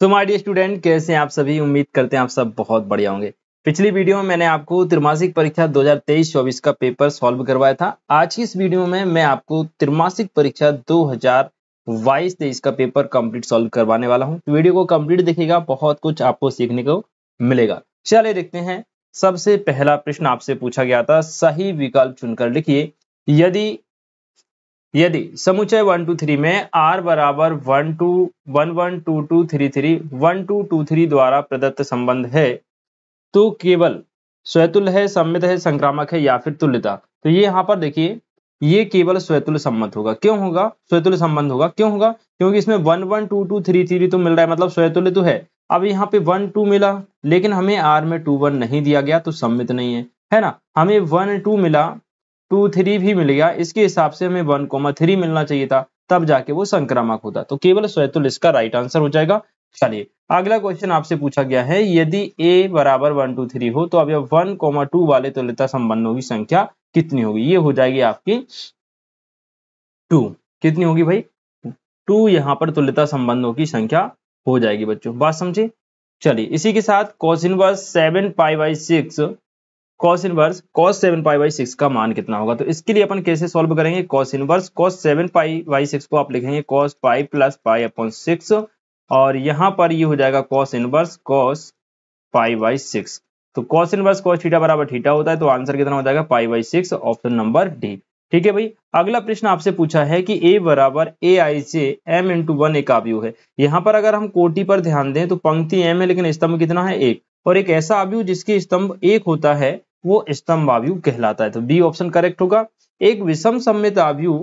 तो my dear student कैसे आप सभी उम्मीद करते हैं आप सब बहुत बढ़िया होंगे पिछली वीडियो में मैंने आपको त्रिमासिक परीक्षा 2023-24 का पेपर सॉल्व करवाया था आज की इस वीडियो में मैं आपको त्रिमासिक परीक्षा 2022-23 का पेपर कंप्लीट सॉल्व करवाने वाला हूं तो वीडियो को कंप्लीट देखिएगा बहुत कुछ आपको सीखने को मिलेगा चलिए देखते हैं सबसे पहला प्रश्न आपसे पूछा गया था सही विकल्प चुनकर लिखिए यदि यदि समुचय वन टू थ्री में आर बराबर one two one one two two three three one two two three द्वारा प्रदत्त संबंध है तो केवल स्वैतुल है सम्मित है संक्रामक है या फिर तुल्यता तो ये यहाँ पर देखिए ये केवल स्वैतुल संबंध होगा क्यों होगा स्वैतुल संबंध होगा क्यों होगा क्योंकि इसमें one one two two three three तो मिल रहा है मतलब स्वैतुल्य तो है अब यहाँ पे वन टू मिला लेकिन हमें आर में टू वन नहीं दिया गया तो सम्मित नहीं है है ना हमें वन टू मिला टू थ्री भी मिल गया इसके हिसाब से हमें वन कोमा थ्री मिलना चाहिए था तब जाके वो संक्रामक होता तो केवल स्वैतुल इसका राइट आंसर हो जाएगा चलिए अगला क्वेश्चन आपसे पूछा गया है यदि a बराबर वन टू थ्री हो तो अब यह वन कोमा टू वाले तुल्यता संबंधों की संख्या कितनी होगी ये हो जाएगी आपकी टू कितनी होगी भाई टू यहाँ पर तुल्यता संबंधों की संख्या हो जाएगी बच्चों बात समझे चलिए इसी के साथ cos inverse seven pi by six cos inverse cos seven pi by six का मान कितना होगा तो इसके लिए अपन कैसे सॉल्व करेंगे cos inverse cos seven pi by six को आप लिखेंगे cos pi plus pi upon six और यहां पर ये यह हो जाएगा cos inverse cos pi by six तो कॉस इनवर्स कॉस थीटा बराबर थीटा होता है तो आंसर कितना हो जाएगा pi by six option number D ठीक है भाई अगला प्रश्न आपसे पूछा है कि ए बराबर ए आई से एम इंटू वन एक आव्यूह है यहाँ पर अगर हम कोटि पर ध्यान दें तो पंक्ति एम है लेकिन स्तंभ कितना है एक और एक ऐसा आव्यूह जिसके स्तंभ एक होता है वो स्तंभ आयु कहलाता है तो बी ऑप्शन करेक्ट होगा एक विषम सम्मित आयु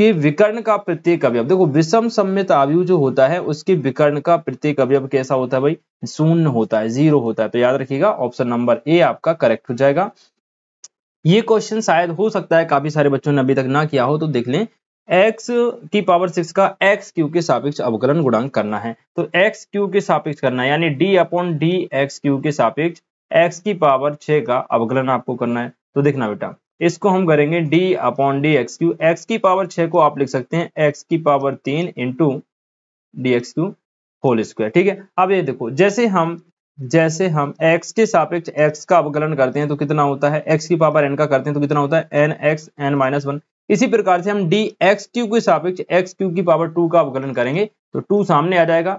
के विकर्ण का प्रत्येक अवयव देखो विषम सम्मित आयु जो होता है उसके विकर्ण का प्रत्येक अवयव कैसा होता है भाई शून्य होता है जीरो होता है तो याद रखिएगा ऑप्शन नंबर ए आपका करेक्ट हो जाएगा ये क्वेश्चन शायद हो सकता है काफी सारे बच्चों ने अभी तक ना किया हो तो देख लें एक्स की पावर सिक्स का एक्स क्यू के सापेक्ष अवकलन गुणांक करना है तो एक्स क्यू के सापेक्ष करना है यानी d upon d x q के सापेक्ष एक्स की पावर छ का अवकलन आपको करना है तो देखना बेटा इसको हम करेंगे d upon d x q x की पावर छ को आप लिख सकते हैं एक्स की पावर तीन into d x q whole square ठीक है अब ये देखो जैसे हम जैसे हम x के सापेक्ष x का अवकलन करते हैं तो कितना होता है x की पावर n का करते हैं तो कितना होता है n x n minus one इसी प्रकार से हम डी एक्स क्यू के सापेक्ष एक्स क्यू की पावर टू का अवकलन करेंगे तो टू सामने आ जाएगा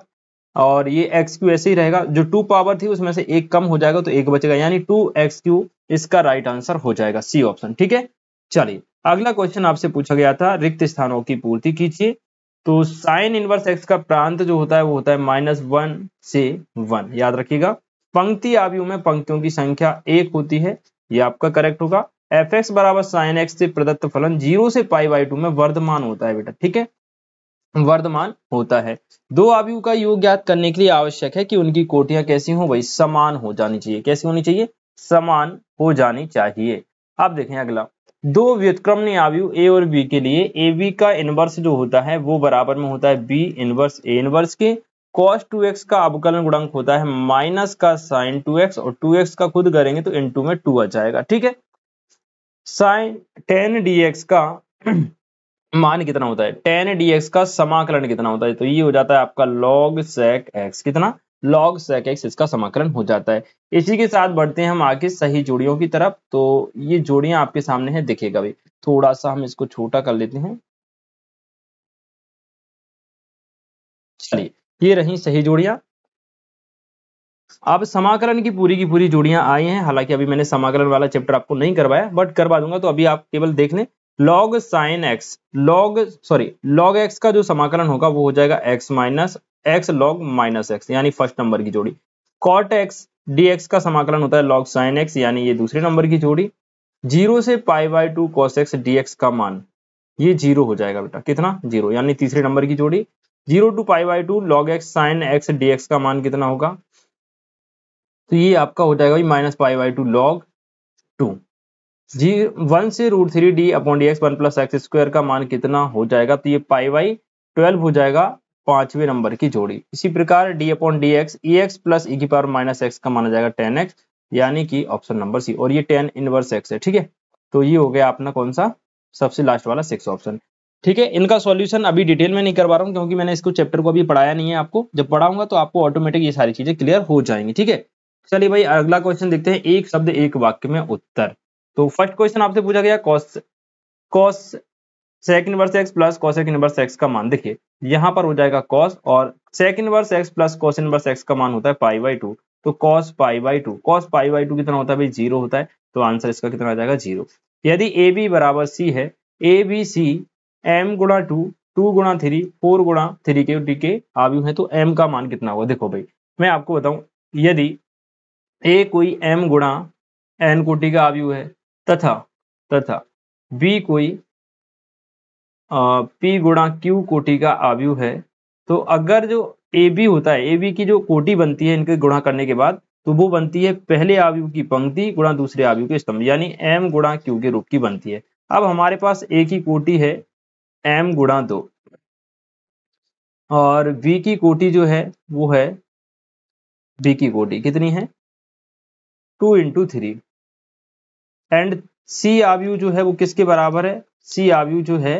और ये एक्स क्यू ऐसे ही रहेगा जो टू पावर थी उसमें से एक कम हो जाएगा तो एक बचेगा यानी टू एक्स क्यू इसका राइट आंसर हो जाएगा सी ऑप्शन ठीक है चलिए अगला क्वेश्चन आपसे पूछा गया था रिक्त स्थानों की पूर्ति कीजिए तो साइन इनवर्स एक्स का प्रांत जो होता है वो होता है माइनस वन से वन याद रखिएगा पंक्ति आव्यूह में पंक्तियों की संख्या एक होती है ये आपका करेक्ट होगा एफ एक्स बराबर साइन एक्स से प्रदत्त फलन जीरो से पाई बाई टू में वर्धमान होता है बेटा ठीक है वर्धमान होता है दो आयु का योग ज्ञात करने के लिए आवश्यक है कि उनकी कोटियां कैसी हो वही समान हो जानी चाहिए कैसी होनी चाहिए समान हो जानी चाहिए आप देखें अगला दो व्युतक्रमणी आयु ए और बी के लिए ए बी का इनवर्स जो होता है वो बराबर में होता है बी इनवर्स ए इनवर्स के कॉस टू एक्स का अवकलन गुणांक होता है माइनस का साइन टू एक्स और टू एक्स का खुद करेंगे तो इन टू में टू आ जाएगा ठीक है साइन टेन डी एक्स का मान कितना होता है टेन डी एक्स का समाकलन कितना होता है तो ये हो जाता है आपका लॉग सेक एक्स कितना लॉग सेक एक्स इसका समाकलन हो जाता है इसी के साथ बढ़ते हैं हम आगे सही जोड़ियों की तरफ तो ये जोड़ियां आपके सामने है दिखेगा भी थोड़ा सा हम इसको छोटा कर लेते हैं चलिए ये रही सही जोड़ियां अब समाकलन की पूरी की पूरी जोड़ियां आई हैं हालांकि अभी मैंने समाकलन वाला चैप्टर आपको नहीं करवाया बट करवा दूंगा तो अभी आप केवल देख लें log sine x log sorry log x का जो समाकलन होगा वो हो जाएगा x minus x log minus x यानी फर्स्ट नंबर की जोड़ी कॉट एक्स डीएक्स का समाकलन होता है लॉग साइन एक्स यानी ये दूसरे नंबर की जोड़ी जीरो से pi by two cos x dx का मान ये जीरो हो जाएगा बेटा कितना जीरो यानी तीसरे नंबर की जोड़ी zero two pi by two log x sine x dx का मान कितना होगा तो ये आपका हो जाएगा minus pi by two log two जी वन से root three d upon d x one plus x square का मान कितना हो जाएगा तो ये पाई वाई ट्वेल्व हो जाएगा पांचवें नंबर की जोड़ी इसी प्रकार d upon d x e x plus e की पावर माइनस एक्स का माना जाएगा टेन एक्स यानी कि ऑप्शन नंबर सी और ये टेन इनवर्स एक्स है ठीक है तो ये हो गया अपना कौन सा सबसे लास्ट वाला सिक्स ऑप्शन ठीक है इनका सॉल्यूशन अभी डिटेल में नहीं करवा रहा हूँ क्योंकि मैंने इसको चैप्टर को अभी पढ़ाया नहीं है आपको जब पढ़ाऊंगा तो आपको ऑटोमेटिक ये सारी चीजें क्लियर हो जाएंगी ठीक है चलिए भाई अगला क्वेश्चन देखते हैं एक शब्द एक वाक्य में उत्तर तो फर्स्ट क्वेश्चन आपसे पूछा गया cos sec inverse x plus cos एक इनवर्स एक्स का मान देखिए यहाँ पर हो जाएगा कॉस और sec inverse x plus cos inverse x का मान होता है पाई बाई टू तो cos pi by two cos pi by two कितना होता है भाई जीरो होता है तो आंसर इसका कितना आ जाएगा जीरो यदि ए बी बराबर सी है ए बी सी एम गुणा टू टू गुणा थ्री फोर गुणा थ्री के डी के आयु है तो एम का मान कितना होगा देखो भाई मैं आपको बताऊं यदि ए कोई एम गुणा एन कोटी का आयु है तथा तथा बी कोई पी गुणा क्यू कोटि का आवयु है तो अगर जो ए बी होता है ए बी की जो कोटि बनती है इनके गुणा करने के बाद तो वो बनती है पहले आवयु की पंक्ति गुणा दूसरे आवयु के स्तंभ यानी एम गुणा क्यू के रूप की बनती है अब हमारे पास ए की कोटि है एम गुणा दो और बी की कोटि जो है वो है बी की कोटि कितनी है two into three and C R जो है वो किसके बराबर है सी आर जो है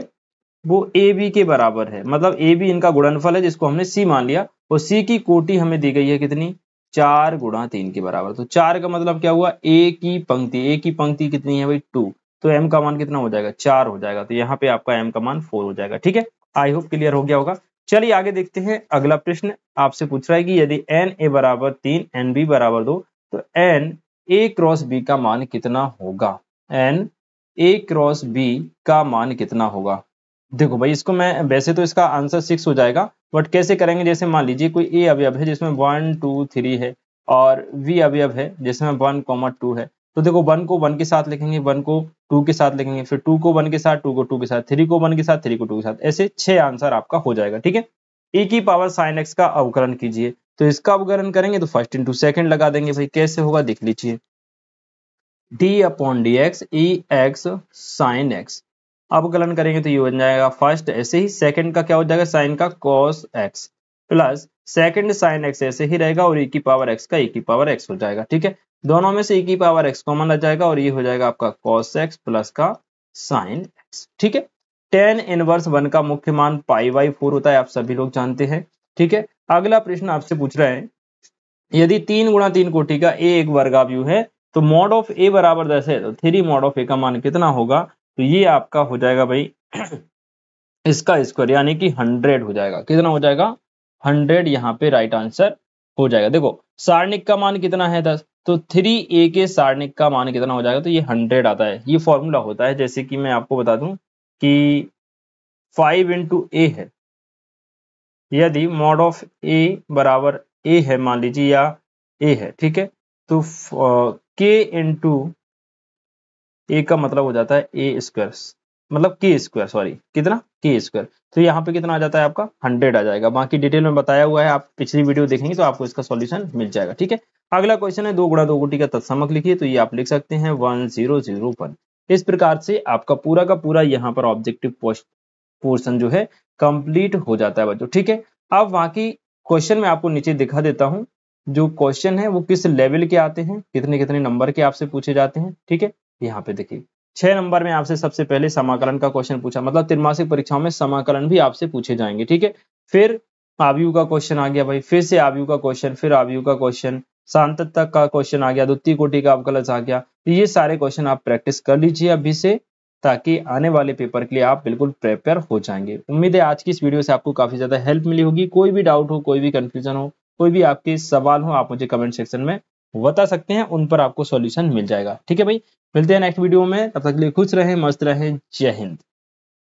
वो ए बी के बराबर है मतलब ए बी इनका गुणनफल है जिसको हमने सी मान लिया और सी की कोटी हमें दी गई है कितनी चार गुणा तीन के बराबर तो चार का मतलब क्या हुआ ए की पंक्ति ए की पंक्ति कितनी है भाई टू तो एम का मान कितना हो जाएगा चार हो जाएगा तो यहाँ पे आपका एम का मान फोर हो जाएगा ठीक है आई होप क्लियर हो गया होगा चलिए आगे देखते हैं अगला प्रश्न आपसे पूछ रहा है कि यदि एन ए बराबर तीन एन बी बराबर दो तो एन ए क्रॉस बी का मान कितना होगा एंड ए क्रॉस बी का मान कितना होगा देखो भाई इसको मैं वैसे तो इसका आंसर सिक्स हो जाएगा बट कैसे करेंगे जैसे मान लीजिए कोई ए अवयव है जिसमें वन टू थ्री है और वी अवयव है जिसमें वन कॉमा टू है तो देखो वन को वन के साथ लिखेंगे वन को टू के साथ लिखेंगे फिर टू को वन के साथ टू को टू के साथ थ्री को वन के साथ थ्री को टू के साथ ऐसे छह आंसर आपका हो जाएगा ठीक है ए की पावर साइन एक्स का अवकरण कीजिए तो इसका अवगरण करेंगे तो फर्स्ट इंटू सेकेंड लगा देंगे भाई कैसे होगा देख लीजिए d upon d x e x sine x अवकलन करेंगे तो ये बन जाएगा फर्स्ट ऐसे ही सेकंड का क्या हो जाएगा साइन का cos x plus second sine x ऐसे ही रहेगा और ई e की पावर एक्स का ई e की पावर एक्स हो जाएगा ठीक है दोनों में से ई e की पावर एक्स कॉमन आ जाएगा और ये हो जाएगा आपका कॉस एक्स प्लस का साइन एक्स ठीक है टेन इनवर्स वन का मुख्य मान पाई वाई फोर होता है आप सभी लोग जानते हैं ठीक है अगला प्रश्न आपसे पूछ रहा है यदि तीन गुणा तीन कोटि का ए एक वर्ग आव्यू है तो मॉड ऑफ ए बराबर दस है तो थ्री मॉड ऑफ ए का मान कितना होगा तो ये आपका हो जाएगा भाई इसका स्क्वायर यानी कि हंड्रेड हो जाएगा कितना हो जाएगा हंड्रेड यहाँ पे राइट आंसर हो जाएगा देखो सारणिक का मान कितना है दस तो थ्री ए के सारणिक का मान कितना हो जाएगा तो ये हंड्रेड आता है ये फॉर्मूला होता है जैसे कि मैं आपको बता दूं कि फाइव इंटू ए है यदि मॉड ऑफ ए बराबर ए है मान लीजिए या ए है ठीक है तो के इंटू ए का मतलब हो जाता है ए स्क्वायर मतलब के स्क्वायर सॉरी कितना के स्क्वायर तो यहाँ पे कितना आ जाता है आपका हंड्रेड आ जाएगा बाकी डिटेल में बताया हुआ है आप पिछली वीडियो देखेंगे तो आपको इसका सॉल्यूशन मिल जाएगा ठीक है अगला क्वेश्चन है दो गुणा दो गुटी का तत्समक लिखिए तो ये आप लिख सकते हैं वन जीरो जीरो वन इस प्रकार से आपका पूरा का पूरा यहाँ पर ऑब्जेक्टिव पोर्शन जो है कंप्लीट हो जाता है बच्चों ठीक है अब वहां की क्वेश्चन में आपको नीचे दिखा देता हूँ जो क्वेश्चन है वो किस लेवल के आते हैं कितने कितने नंबर के आपसे पूछे जाते हैं ठीक है यहाँ पे देखिए छह नंबर में आपसे सबसे पहले समाकलन का क्वेश्चन पूछा मतलब त्रिमासिक परीक्षाओं में समाकलन भी आपसे पूछे जाएंगे ठीक है फिर आवयु का क्वेश्चन आ गया भाई फिर से आवयु का क्वेश्चन फिर आवयु का क्वेश्चन शांत का क्वेश्चन आ गया द्वितीय कोटि का अवकलज आ गया तो ये सारे क्वेश्चन आप प्रैक्टिस कर लीजिए अभी से ताकि आने वाले पेपर के लिए आप बिल्कुल प्रिपेयर हो जाएंगे उम्मीद है आज की इस वीडियो से आपको काफ़ी ज़्यादा हेल्प मिली होगी कोई भी डाउट हो कोई भी कंफ्यूजन हो कोई भी आपके सवाल हो आप मुझे कमेंट सेक्शन में बता सकते हैं उन पर आपको सॉल्यूशन मिल जाएगा ठीक है भाई मिलते हैं नेक्स्ट वीडियो में तब तक के लिए खुश रहें मस्त रहें जय हिंद